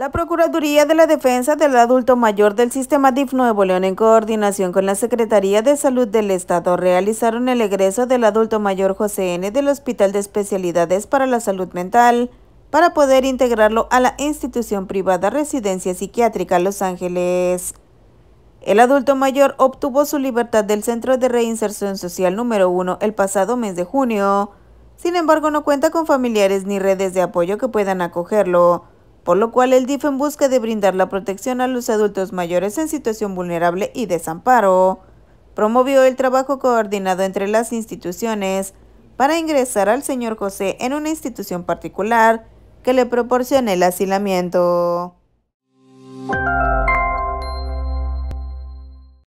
La Procuraduría de la Defensa del Adulto Mayor del Sistema DIF Nuevo León, en coordinación con la Secretaría de Salud del Estado, realizaron el egreso del adulto mayor José N. del Hospital de Especialidades para la Salud Mental para poder integrarlo a la institución privada Residencia Psiquiátrica Los Ángeles. El adulto mayor obtuvo su libertad del Centro de Reinserción Social número 1 el pasado mes de junio. Sin embargo, no cuenta con familiares ni redes de apoyo que puedan acogerlo por lo cual el DIF en busca de brindar la protección a los adultos mayores en situación vulnerable y desamparo, promovió el trabajo coordinado entre las instituciones para ingresar al señor José en una institución particular que le proporcione el asilamiento.